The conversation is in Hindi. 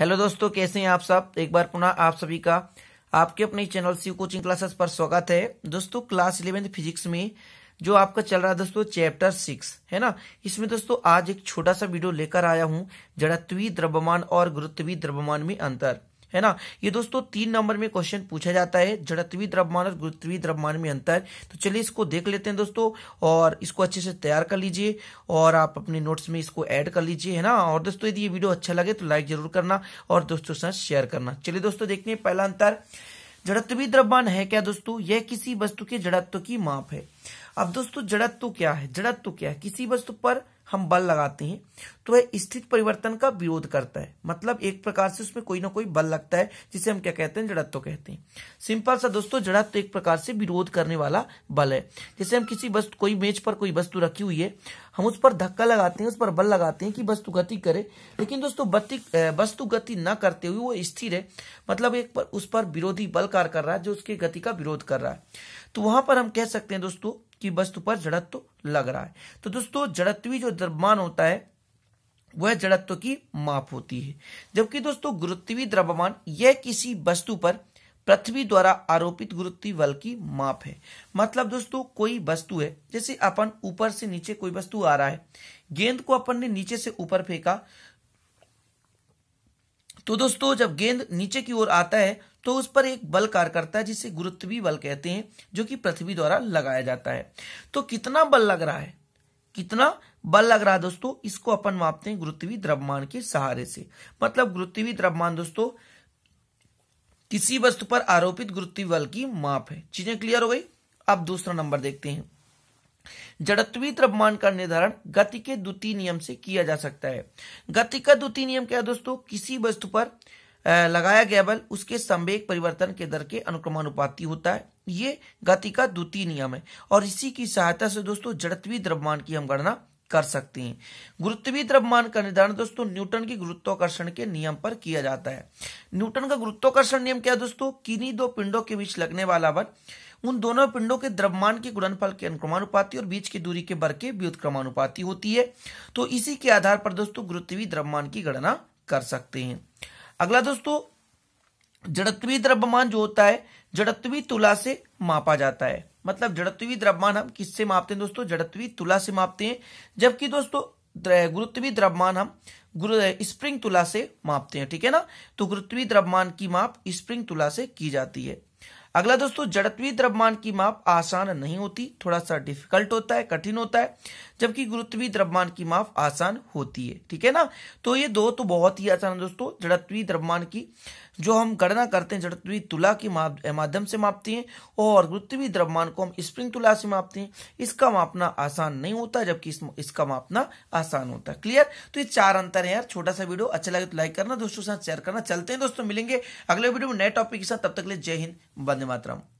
हेलो दोस्तों कैसे हैं आप सब एक बार पुनः आप सभी का आपके अपने चैनल सी कोचिंग क्लासेस पर स्वागत है दोस्तों क्लास इलेवेंथ फिजिक्स में जो आपका चल रहा है दोस्तों चैप्टर सिक्स है ना इसमें दोस्तों आज एक छोटा सा वीडियो लेकर आया हूं जड़त्वी द्रव्यमान और गुरुत्वी द्रव्यमान में अंतर है ना ये दोस्तों तीन नंबर में क्वेश्चन पूछा जाता है जड़त्वी द्रव्यमान और गुरुत्वीय द्रव्यमान में अंतर तो चलिए इसको देख लेते हैं दोस्तों और इसको अच्छे से तैयार कर लीजिए और आप अपने नोट्स में इसको ऐड कर लीजिए है ना और दोस्तों यदि ये वीडियो अच्छा लगे तो लाइक जरूर करना और दोस्तों के साथ शेयर करना चलिए दोस्तों देखते हैं पहला अंतर जड़त्वी द्रव्यमान है क्या दोस्तों यह किसी वस्तु के जड़त्व की माप है अब दोस्तों जड़त्व क्या है जड़त्व क्या है किसी वस्तु पर हम बल लगाते हैं तो वह स्थित परिवर्तन का विरोध करता है मतलब एक प्रकार से उसमें कोई ना कोई बल लगता है जिसे हम क्या कहते हैं जड़त्व तो कहते हैं सिंपल सा दोस्तों जड़त्व तो एक प्रकार से विरोध करने वाला बल है जैसे हम किसी वस्तु कोई मेज पर कोई वस्तु रखी हुई है हम उस पर धक्का लगाते हैं उस पर बल लगाते हैं कि वस्तु गति करे लेकिन दोस्तों वस्तु गति न करते हुए वो स्थिर है मतलब एक पर उस पर विरोधी बल कार्य कर रहा है जो उसकी गति का विरोध कर रहा है तो वहां पर हम कह सकते हैं दोस्तों की वस्तु पर जड़त्व लग रहा है तो दोस्तों जड़त्वी जो द्रव्यमान होता है वह जड़त्व की माप होती है जबकि दोस्तों गुरुत्वी द्रव्यमान यह किसी वस्तु पर पृथ्वी द्वारा आरोपित गुरुत्वीय बल की माप है मतलब दोस्तों कोई वस्तु है जैसे अपन ऊपर से नीचे कोई वस्तु आ रहा है गेंद को अपन ने नीचे से ऊपर फेंका तो दोस्तों जब गेंद नीचे की ओर आता है तो उस पर एक बल कार्य करता है जिसे गुरुत्वी बल कहते हैं जो कि पृथ्वी द्वारा लगाया जाता है तो कितना बल लग रहा है कितना बल लग रहा है दोस्तों इसको अपन मापते हैं गुरुत्वी द्रव्यमान के सहारे से मतलब गुरुत्वी द्रव्यमान दोस्तों किसी वस्तु पर आरोपित गुरुत्वी बल की माप है चीजें क्लियर हो गई अब दूसरा नंबर देखते हैं जड़त्वी द्रव्यमान का निर्धारण गति के द्वितीय नियम से किया जा सकता है गति का द्वितीय नियम क्या है दोस्तों किसी वस्तु पर लगाया गया बल उसके संवेग परिवर्तन के दर के अनुक्रमानुपाती होता है ये गति का द्वितीय नियम है और इसी की सहायता से दोस्तों जड़त्वी द्रव्यमान की हम गणना कर सकती हैं गुरुत्वीय द्रव्यमान का निर्धारण दोस्तों न्यूटन की गुरुत्वाकर्षण के नियम पर किया जाता है न्यूटन का गुरुत्वाकर्षण नियम क्या है दोस्तों किन्हीं दो पिंडों के बीच लगने वाला बल उन दोनों पिंडों के द्रव्यमान के गुणनफल के अनुक्रमानुपाती और बीच की दूरी के बर के व्युतक्रमानुपाती होती है तो इसी के आधार पर दोस्तों गुरुत्वीय द्रव्यमान की गणना कर सकते हैं अगला दोस्तों जड़त्वीय द्रव्यमान जो होता है जड़त्वीय तुला से मापा जाता है मतलब जड़त्वी द्रव्यमान हम किससे मापते हैं दोस्तों जड़त्वी तुला से मापते हैं जबकि दोस्तों गुरुत्वी द्रव्यमान हम गुरु स्प्रिंग तुला से मापते हैं ठीक है ना तो गुरुत्वी द्रव्यमान की माप स्प्रिंग तुला से की जाती है अगला दोस्तों जड़त्वी द्रव्यमान की माप आसान नहीं होती थोड़ा सा डिफिकल्ट होता है कठिन होता है जबकि गुरुत्वी द्रव्यमान की माप आसान होती है ठीक है ना तो ये दो तो बहुत ही आसान है दोस्तों जड़त्वी द्रव्यमान की जो हम गणना करते हैं जड़त्वी तुला की माध्यम से मापते हैं और गुरुत्वीय द्रव्यमान को हम स्प्रिंग तुला से मापते हैं इसका मापना आसान नहीं होता जबकि इस, इसका मापना आसान होता है क्लियर तो ये चार अंतर है यार छोटा सा वीडियो अच्छा लगे तो लाइक करना दोस्तों के साथ शेयर करना चलते हैं दोस्तों मिलेंगे अगले वीडियो में नए टॉपिक के साथ तब तक ले जय हिंद वंदे मातरम